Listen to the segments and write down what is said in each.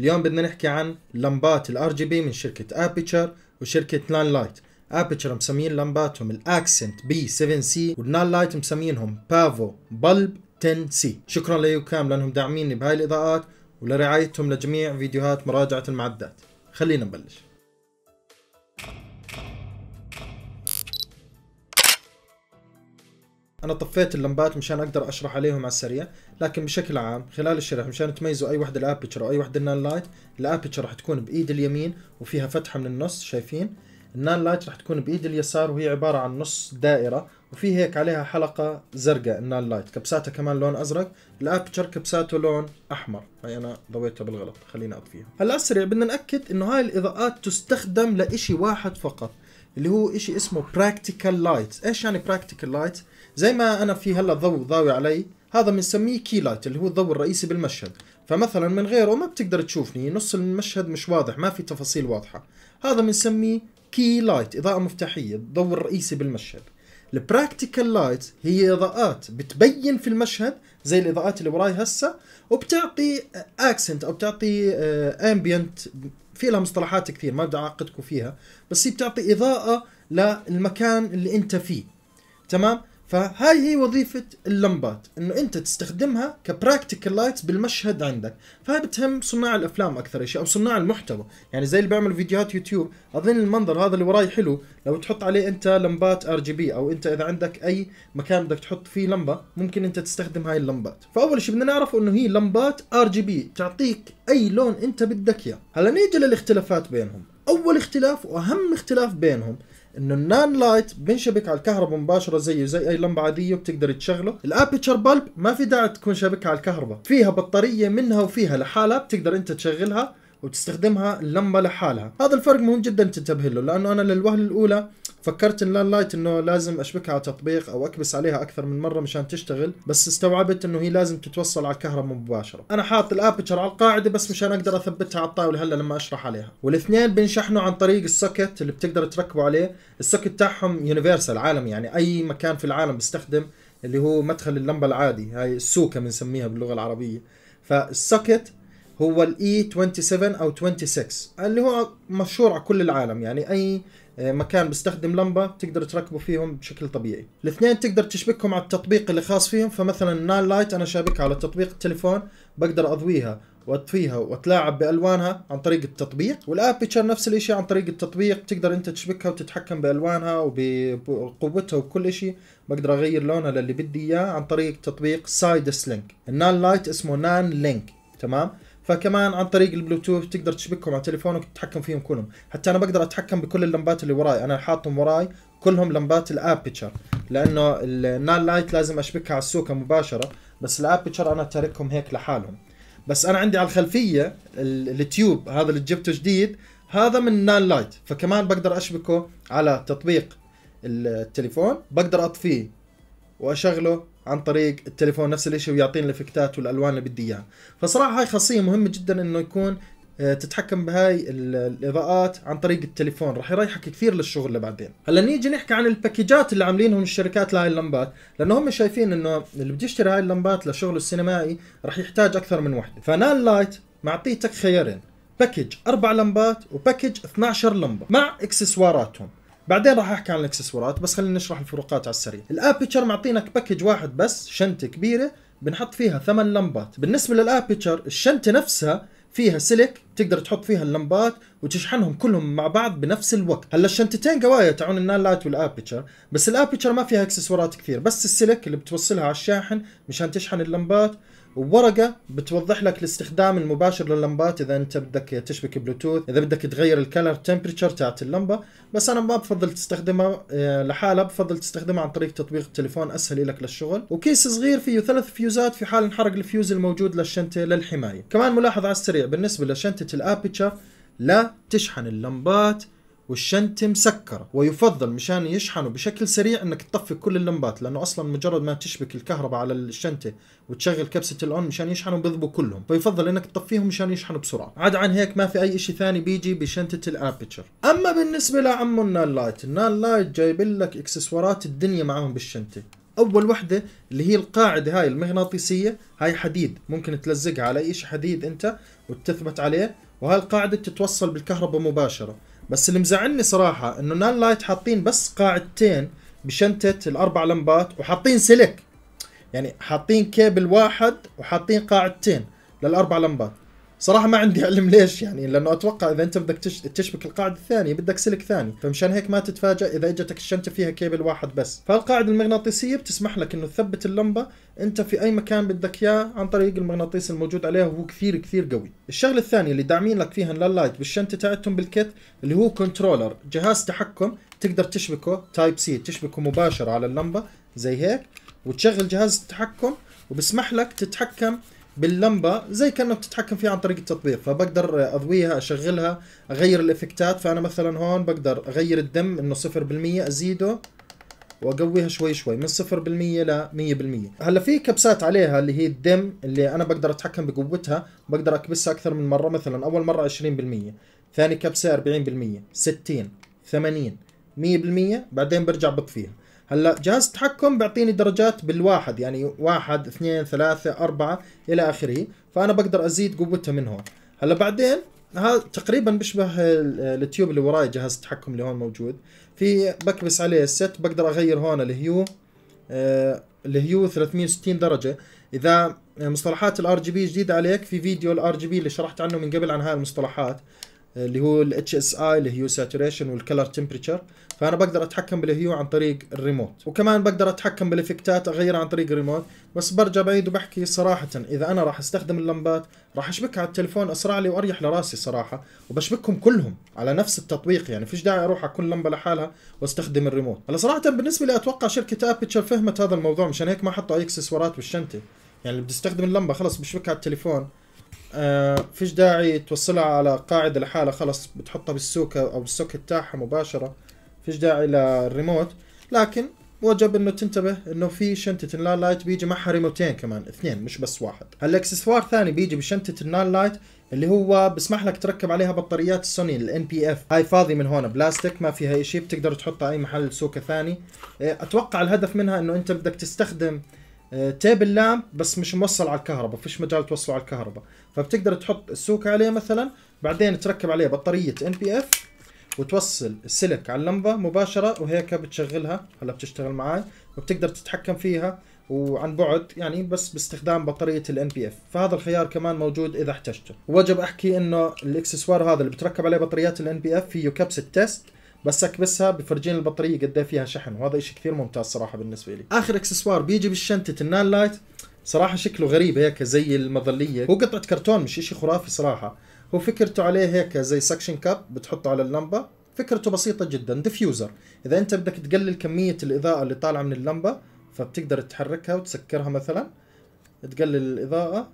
اليوم بدنا نحكي عن لمبات الار جي بي من شركة ابيتشر وشركة نان لايت ابيتشر مسميين لمباتهم الاكسنت بي 7 سي والنان لايت مسمينهم بافو بلب 10 سي شكرا ليوكام لانهم داعميني بهاي الاضاءات ولرعايتهم لجميع فيديوهات مراجعة المعدات خلينا نبلش انا طفيت اللمبات مشان اقدر اشرح عليهم على السريع لكن بشكل عام خلال الشرح مشان تميزوا اي وحده الابتشر واي وحده النان لايت الابتشر راح تكون بايد اليمين وفيها فتحه من النص شايفين النان لايت راح تكون بايد اليسار وهي عباره عن نص دائره وفي هيك عليها حلقه زرقاء النان لايت كبساتها كمان لون ازرق الابتشر كبساته لون احمر هي انا ضويتها بالغلط خليني اطفيها هلا السريع بدنا ناكد انه هاي الاضاءات تستخدم لإشي واحد فقط اللي هو إشي اسمه براكتيكال لايت ايش يعني براكتيكال لايت زي ما انا في هلا ضوء ضاوي علي هذا بنسميه كي لايت اللي هو الضوء الرئيسي بالمشهد فمثلا من غيره ما بتقدر تشوفني نص المشهد مش واضح ما في تفاصيل واضحه هذا بنسميه كي لايت اضاءه مفتاحيه الضوء الرئيسي بالمشهد البراكتيكال لايت هي اضاءات بتبين في المشهد زي الاضاءات اللي وراي هسه وبتعطي اكسنت او بتعطي امبيانت آه، في لها مصطلحات كثير ما بدي اعقدكم فيها بس هي بتعطي اضاءه للمكان اللي انت فيه تمام فهاي هي وظيفة اللمبات انه انت تستخدمها كبراكتيكال لايتس بالمشهد عندك فهي بتهم صناع الافلام اكثر شيء او صناع المحتوى يعني زي اللي بيعمل فيديوهات يوتيوب اظن المنظر هذا اللي وراي حلو لو تحط عليه انت لمبات ار جي بي او انت اذا عندك اي مكان بدك تحط فيه لمبة ممكن انت تستخدم هاي اللمبات فاول شيء بدنا نعرفه انه هي لمبات ار جي بي تعطيك اي لون انت بدك اياه هلا نيجي للاختلافات بينهم اول اختلاف واهم اختلاف بينهم انه النان لايت بنشبك على الكهرباء مباشره زيه زي اي لمبه عاديه وبتقدر تشغله الابيتشر بلب ما في داعي تكون شبكه على الكهرباء فيها بطاريه منها وفيها لحالها بتقدر انت تشغلها وتستخدمها اللمبه لحالها هذا الفرق مهم جدا تنتبه له لانه انا للوهله الاولى فكرت ان لايت انه لازم اشبكها على تطبيق او اكبس عليها اكثر من مره مشان تشتغل بس استوعبت انه هي لازم تتوصل على الكهرباء مباشره انا حاطط الابتشر على القاعده بس مشان اقدر اثبتها على الطاوله هلا لما اشرح عليها والاثنين بنشحنوا عن طريق السوكت اللي بتقدر تركبه عليه السوكت تاعهم يونيفرسال عالمي يعني اي مكان في العالم بيستخدم اللي هو مدخل اللمبه العادي هاي السوكه بنسميها باللغه العربيه فالسوكت هو الاي 27 e او 26 اللي هو مشهور على كل العالم يعني اي آه، مكان بيستخدم لمبة بتقدر تركبه فيهم بشكل طبيعي الاثنين تقدر تشبكهم على التطبيق اللي خاص فيهم فمثلا النال لايت انا شابكها على تطبيق التليفون بقدر اضويها واطفيها واتلاعب بالوانها عن طريق التطبيق والابيتشر نفس الشيء عن طريق التطبيق تقدر انت تشبكها وتتحكم بالوانها وبقوتها وكل شيء بقدر اغير لونها للي بدي اياه عن طريق تطبيق سايدس لينك النان لايت اسمه نان لينك تمام فكمان عن طريق البلوتوث تقدر تشبكهم على تليفونك وتتحكم فيهم كلهم حتى انا بقدر اتحكم بكل اللمبات اللي وراي انا حاطهم وراي كلهم لمبات الابتشر لانه النال لايت لازم اشبكها على السوكه مباشره بس الابتشر انا تاركهم هيك لحالهم بس انا عندي على الخلفيه التيوب هذا اللي جبته جديد هذا من نال لايت فكمان بقدر اشبكه على تطبيق التليفون بقدر اطفيه واشغله عن طريق التليفون نفس الشيء ويعطيني الافكتات والالوان اللي بدي اياها فصراحه هاي خاصيه مهمه جدا انه يكون آه، تتحكم بهاي الاضاءات عن طريق التليفون راح يريحك كثير للشغل اللي بعدين هلا نيجي نحكي عن الباكجات اللي عاملينهم الشركات لهاي اللمبات لانه هم شايفين انه اللي بده يشتري هاي اللمبات لشغله السينمائي راح يحتاج اكثر من وحده فنال لايت معطيتك خيارين باكج اربع لمبات وباكج 12 لمبه مع اكسسواراتهم بعدين راح احكي عن الاكسسوارات بس خلينا نشرح الفروقات على السريع الابيتشر معطينك باكج واحد بس شنطه كبيره بنحط فيها ثمان لمبات بالنسبه للابيتشر الشنطه نفسها فيها سلك تقدر تحط فيها اللمبات وتشحنهم كلهم مع بعض بنفس الوقت هلا الشنطتين قوايا تعون النان لايت والابيتشر بس الابيتشر ما فيها اكسسوارات كثير بس السلك اللي بتوصلها على الشاحن مشان تشحن اللمبات وورقه بتوضح لك الاستخدام المباشر لللمبات اذا انت بدك تشبك بلوتوث اذا بدك تغير الكلر تمبريتشر تاعت اللمبه بس انا ما بفضل تستخدمها آه، لحالها بفضل تستخدمها عن طريق تطبيق التليفون اسهل لك للشغل وكيس صغير فيه ثلاث فيوزات في حال انحرق الفيوز الموجود للشنطه للحمايه كمان ملاحظه على السريع بالنسبه لشنطه الابيتشر لا تشحن اللمبات والشنطة مسكرة ويفضل مشان يشحنوا بشكل سريع انك تطفي كل اللمبات لانه اصلا مجرد ما تشبك الكهرباء على الشنطة وتشغل كبسة الاون مشان يشحنوا بيضبوا كلهم فيفضل انك تطفيهم مشان يشحنوا بسرعة عاد عن هيك ما في اي شيء ثاني بيجي بشنطة الابتشر اما بالنسبة لعمو النال لايت النال لايت جايب لك اكسسوارات الدنيا معاهم بالشنطة اول وحده اللي هي القاعده هاي المغناطيسيه هاي حديد ممكن تلزقها على اي شيء حديد انت وتثبت عليه وهاي القاعده بتتوصل بالكهرباء مباشره بس اللي مزعلني صراحه انه نان لايت حاطين بس قاعدتين بشنطه الاربع لمبات وحاطين سلك يعني حاطين كيبل واحد وحاطين قاعدتين للاربع لمبات صراحه ما عندي علم ليش يعني لانه اتوقع اذا انت بدك تشبك القاعده الثانيه بدك سلك ثاني فمشان هيك ما تتفاجئ اذا اجتك الشنطه فيها كيبل واحد بس فالقاعده المغناطيسيه بتسمح لك انه تثبت اللمبه انت في اي مكان بدك اياه عن طريق المغناطيس الموجود عليها وهو كثير كثير قوي الشغله الثانيه اللي داعمين لك فيها اللايت بالشنطه تاعتهم بالكيت اللي هو كنترولر جهاز تحكم تقدر تشبكه تايب سي تشبكه مباشره على اللمبه زي هيك وتشغل جهاز التحكم وبسمح لك تتحكم باللمبه زي كانك بتتحكم فيها عن طريق التطبيق فبقدر اضويها اشغلها اغير الافكتات فانا مثلا هون بقدر اغير الدم انه 0% ازيده واقويها شوي شوي من 0% ل 100% هلا في كبسات عليها اللي هي الدم اللي انا بقدر اتحكم بقوتها بقدر اكبسها اكثر من مره مثلا اول مره 20% ثاني كبسه 40% 60 80 100% بعدين برجع بطفيها هلا جهاز التحكم بيعطيني درجات بالواحد يعني واحد اثنين ثلاثة أربعة إلى آخره فأنا بقدر أزيد قوتها من هون هلا بعدين هذا تقريبا بيشبه التيوب اللي وراي جهاز التحكم اللي هون موجود في بكبس عليه الست بقدر أغير هون الهيو الهيو 360 درجة إذا مصطلحات الار جي بي جديدة عليك في فيديو الار جي بي اللي شرحت عنه من قبل عن هاي المصطلحات آه، اللي هو الاتش اس اي اللي هو ساتوريشن والكلر تمبريتشر فانا بقدر اتحكم بالهيو عن طريق الريموت وكمان بقدر اتحكم بالافكتات اغيرها عن طريق الريموت بس برجع بعيد وبحكي صراحه اذا انا راح استخدم اللمبات راح اشبكها على التلفون اسرع لي واريح لراسي صراحه وبشبكهم كلهم على نفس التطبيق يعني فيش داعي اروح على كل لمبه لحالها واستخدم الريموت هلا صراحه بالنسبه لي اتوقع شركه ابيتشر فهمت هذا الموضوع مشان هيك ما حطوا اي اكسسوارات بالشنطه يعني اللي بتستخدم اللمبه خلص بشبكها على التليفون آه فيش داعي توصلها على قاعده لحالها خلص بتحطها بالسوكه او بالسوكت تاعها مباشره فيش داعي للريموت لكن وجب انه تنتبه انه في شنطه النار لايت بيجي معها ريموتين كمان اثنين مش بس واحد هالاكسسوار ثاني بيجي بشنطه النار لايت اللي هو بسمح لك تركب عليها بطاريات سوني الان بي اف هاي فاضي من هون بلاستيك ما فيها اي شيء بتقدر تحطها اي محل سوكه ثاني إيه، اتوقع الهدف منها انه انت بدك تستخدم تيبل إيه، لامب بس مش موصل على الكهرباء فيش مجال توصله على الكهرباء فبتقدر تحط السوكه عليه مثلا بعدين تركب عليه بطاريه ان بي اف وتوصل السلك على اللمبه مباشره وهيك بتشغلها هلا بتشتغل معي وبتقدر تتحكم فيها وعن بعد يعني بس باستخدام بطاريه الان بي اف فهذا الخيار كمان موجود اذا احتجته وجب احكي انه الاكسسوار هذا اللي بتركب عليه بطاريات الان بي اف فيه كبسه تيست بس اكبسها بفرجيني البطاريه قد إيه فيها شحن وهذا شيء كثير ممتاز صراحه بالنسبه لي اخر اكسسوار بيجي بالشنطه النان لايت صراحه شكله غريب هيك زي المظليه وقطعه كرتون مش شيء خرافي صراحه هو فكرته عليه هيك زي سكشن كاب بتحطه على اللمبه فكرته بسيطه جدا ديفيوزر اذا انت بدك تقلل كميه الاضاءه اللي طالعه من اللمبه فبتقدر تحركها وتسكرها مثلا تقلل الاضاءه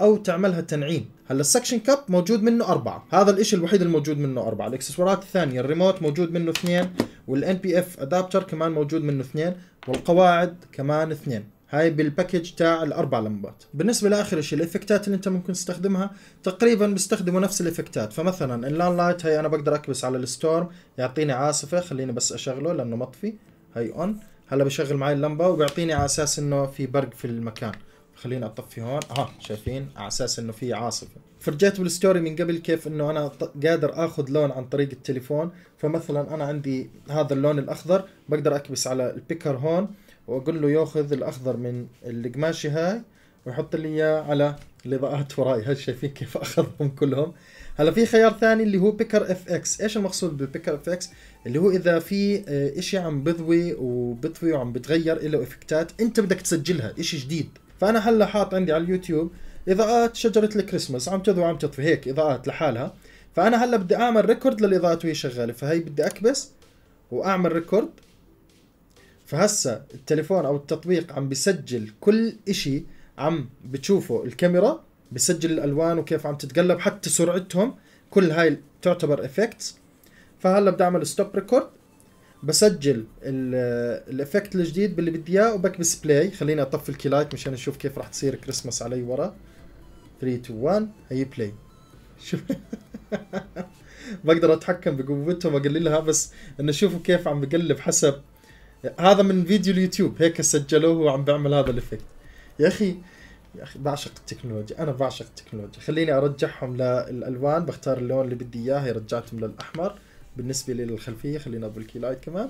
او تعملها تنعيم هلا السكشن كاب موجود منه أربعة هذا الإشي الوحيد الموجود منه أربعة الإكسسوارات الثانية الريموت موجود منه اثنين والان بي اف ادابتر كمان موجود منه اثنين والقواعد كمان اثنين هاي بالباكج تاع الاربع لمبات بالنسبه لاخر شيء الافكتات اللي انت ممكن تستخدمها تقريبا بيستخدموا نفس الافكتات فمثلا اللان لايت هاي انا بقدر اكبس على الستورم يعطيني عاصفه خليني بس اشغله لانه مطفي هاي اون هلا بشغل معي اللمبه وبيعطيني على اساس انه في برق في المكان خليني اطفي هون اه شايفين على اساس انه في عاصفه فرجيت بالستوري من قبل كيف انه انا قادر اخذ لون عن طريق التليفون فمثلا انا عندي هذا اللون الاخضر بقدر اكبس على البيكر هون واقول له ياخذ الاخضر من القماشه هاي ويحط لي اياه على الاضاءات وراي هل شايفين كيف اخذهم كلهم هلا في خيار ثاني اللي هو بيكر اف اكس ايش المقصود ببيكر اف اكس اللي هو اذا في آه، اشي عم بضوي وبطوي وعم بتغير له افكتات انت بدك تسجلها اشي جديد فانا هلا حاط عندي على اليوتيوب اضاءات شجره الكريسماس عم تضوي وعم تطفي هيك اضاءات لحالها فانا هلا بدي اعمل ريكورد للاضاءات وهي شغاله فهي بدي اكبس واعمل ريكورد فهسا التليفون او التطبيق عم بسجل كل إشي عم بتشوفه الكاميرا بسجل الالوان وكيف عم تتقلب حتى سرعتهم كل هاي تعتبر افكتس فهلا بدي اعمل ستوب ريكورد بسجل الافكت الجديد باللي بدي اياه وبكبس بلاي خليني اطفي لايت مشان اشوف كيف راح تصير كريسماس علي ورا 3 2 1 هي بلاي شوف بقدر اتحكم بقوتهم واقللها بس انه شوفوا كيف عم بقلب حسب هذا من فيديو اليوتيوب هيك سجلوه وعم بعمل هذا الافكت يا اخي يا اخي بعشق التكنولوجيا انا بعشق التكنولوجيا خليني ارجعهم للالوان بختار اللون اللي بدي اياه هي رجعتهم للاحمر بالنسبه لي للخلفيه خلينا بالكي لايت كمان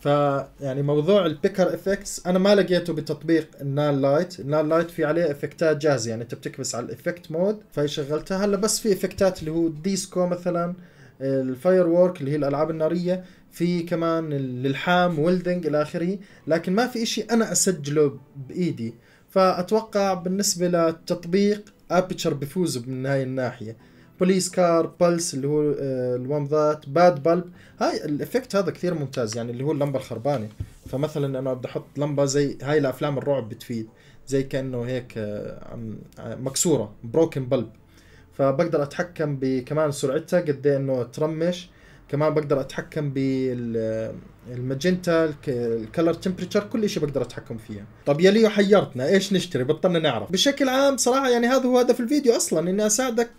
فيعني موضوع البيكر افكتس انا ما لقيته بتطبيق النان لايت النان لايت في عليه افكتات جاهزه يعني انت بتكبس على الافكت مود فهي شغلتها هلا بس في افكتات اللي هو الديسكو مثلا الفاير وورك اللي هي الالعاب الناريه في كمان اللحام ويلدنج الى اخره لكن ما في شيء انا اسجله بايدي فاتوقع بالنسبه للتطبيق ابيتشر بيفوز من هاي الناحيه بوليس كار بلس اللي هو آه، ذات باد بلب هاي الافكت هذا كثير ممتاز يعني اللي هو اللمبه الخربانه فمثلا انا بدي احط لمبه زي هاي الافلام الرعب بتفيد زي كانه هيك آه، آه، مكسوره بروكن بلب فبقدر اتحكم بكمان سرعتها قد ايه انه ترمش كمان بقدر اتحكم بالماجنتا الكلر تمبريتشر كل شيء بقدر اتحكم فيه طب يا ليو حيرتنا ايش نشتري بطلنا نعرف بشكل عام صراحه يعني هذا هو هدف الفيديو اصلا اني اساعدك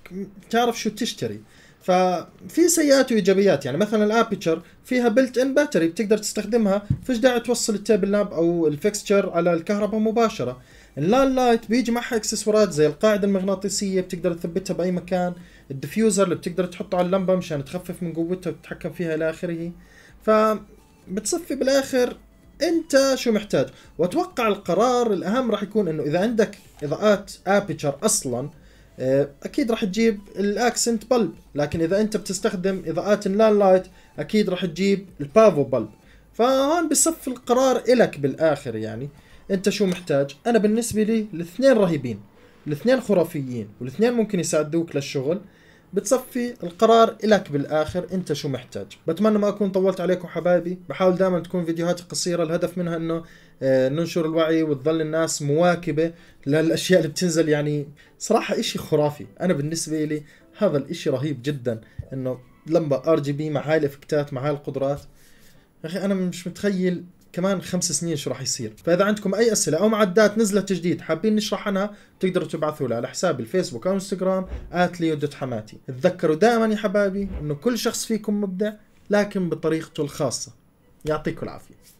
تعرف شو تشتري ففي سيئات وايجابيات يعني مثلا الابيتشر فيها بلت ان باتري بتقدر تستخدمها فيش داعي توصل التيبل لاب او الفيكستشر على الكهرباء مباشره اللال لايت بيجي معها اكسسوارات زي القاعده المغناطيسيه بتقدر تثبتها باي مكان الدفيوزر اللي بتقدر تحطه على اللمبه مشان تخفف من قوتها وتتحكم فيها الى اخره فبتصفي بالاخر انت شو محتاج واتوقع القرار الاهم راح يكون انه اذا عندك اضاءات ابيتشر اصلا آه، اكيد راح تجيب الاكسنت بلب لكن اذا انت بتستخدم اضاءات اللان لايت اكيد راح تجيب البافو بلب فهون بصف القرار الك بالاخر يعني انت شو محتاج انا بالنسبه لي الاثنين رهيبين الاثنين خرافيين والاثنين ممكن يساعدوك للشغل بتصفي القرار إلك بالآخر أنت شو محتاج بتمنى ما أكون طولت عليكم حبايبي بحاول دائما تكون فيديوهاتي قصيرة الهدف منها أنه آه، ننشر الوعي وتظل الناس مواكبة للأشياء اللي بتنزل يعني صراحة إشي خرافي أنا بالنسبة لي هذا الإشي رهيب جدا أنه لمبة ار جي بي مع هاي الافكتات مع هاي القدرات أخي أنا مش متخيل كمان خمس سنين شو راح يصير فاذا عندكم اي اسئله او معدات نزلت جديد حابين نشرح عنها تقدروا تبعثوا لي على حسابي الفيسبوك او انستغرام @leo.hamati تذكروا دائما يا حبايبي انه كل شخص فيكم مبدع لكن بطريقته الخاصه يعطيكم العافيه